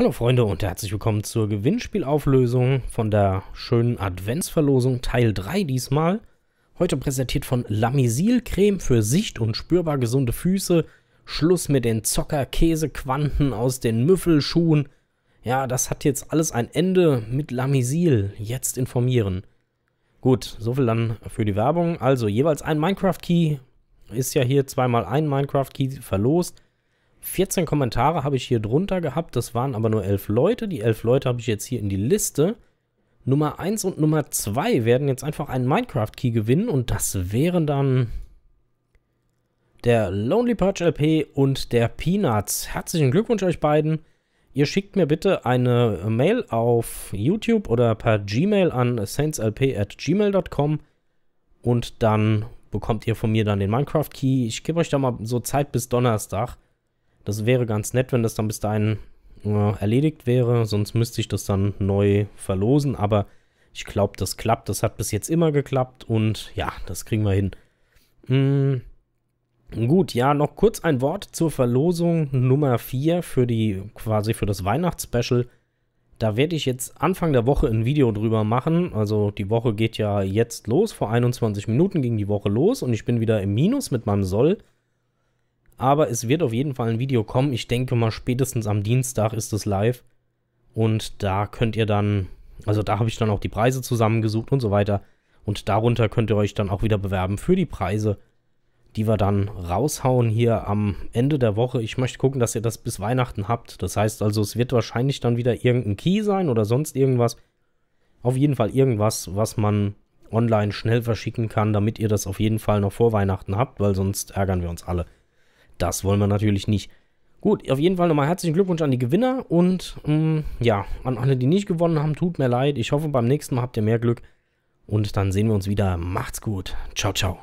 Hallo Freunde und herzlich willkommen zur Gewinnspielauflösung von der schönen Adventsverlosung Teil 3 diesmal. Heute präsentiert von Lamisil-Creme für sicht- und spürbar gesunde Füße. Schluss mit den Zocker-Käsequanten aus den Müffelschuhen. Ja, das hat jetzt alles ein Ende mit Lamisil. Jetzt informieren. Gut, soviel dann für die Werbung. Also jeweils ein Minecraft-Key. Ist ja hier zweimal ein Minecraft-Key verlost. 14 Kommentare habe ich hier drunter gehabt, das waren aber nur 11 Leute. Die 11 Leute habe ich jetzt hier in die Liste. Nummer 1 und Nummer 2 werden jetzt einfach einen Minecraft-Key gewinnen und das wären dann der Lonely Purge LP und der Peanuts. Herzlichen Glückwunsch euch beiden. Ihr schickt mir bitte eine Mail auf YouTube oder per Gmail an saintslp.gmail.com und dann bekommt ihr von mir dann den Minecraft-Key. Ich gebe euch da mal so Zeit bis Donnerstag. Das wäre ganz nett, wenn das dann bis dahin äh, erledigt wäre. Sonst müsste ich das dann neu verlosen. Aber ich glaube, das klappt. Das hat bis jetzt immer geklappt. Und ja, das kriegen wir hin. Mhm. Gut, ja, noch kurz ein Wort zur Verlosung Nummer 4 für die quasi für das Weihnachtsspecial. Da werde ich jetzt Anfang der Woche ein Video drüber machen. Also die Woche geht ja jetzt los, vor 21 Minuten ging die Woche los und ich bin wieder im Minus mit meinem Soll. Aber es wird auf jeden Fall ein Video kommen. Ich denke mal, spätestens am Dienstag ist es live. Und da könnt ihr dann, also da habe ich dann auch die Preise zusammengesucht und so weiter. Und darunter könnt ihr euch dann auch wieder bewerben für die Preise, die wir dann raushauen hier am Ende der Woche. Ich möchte gucken, dass ihr das bis Weihnachten habt. Das heißt also, es wird wahrscheinlich dann wieder irgendein Key sein oder sonst irgendwas. Auf jeden Fall irgendwas, was man online schnell verschicken kann, damit ihr das auf jeden Fall noch vor Weihnachten habt, weil sonst ärgern wir uns alle das wollen wir natürlich nicht. Gut, auf jeden Fall nochmal herzlichen Glückwunsch an die Gewinner und mh, mm, ja, an alle, die nicht gewonnen haben, tut mir leid. Ich hoffe, beim nächsten Mal habt ihr mehr Glück und dann sehen wir uns wieder. Macht's gut. Ciao, ciao.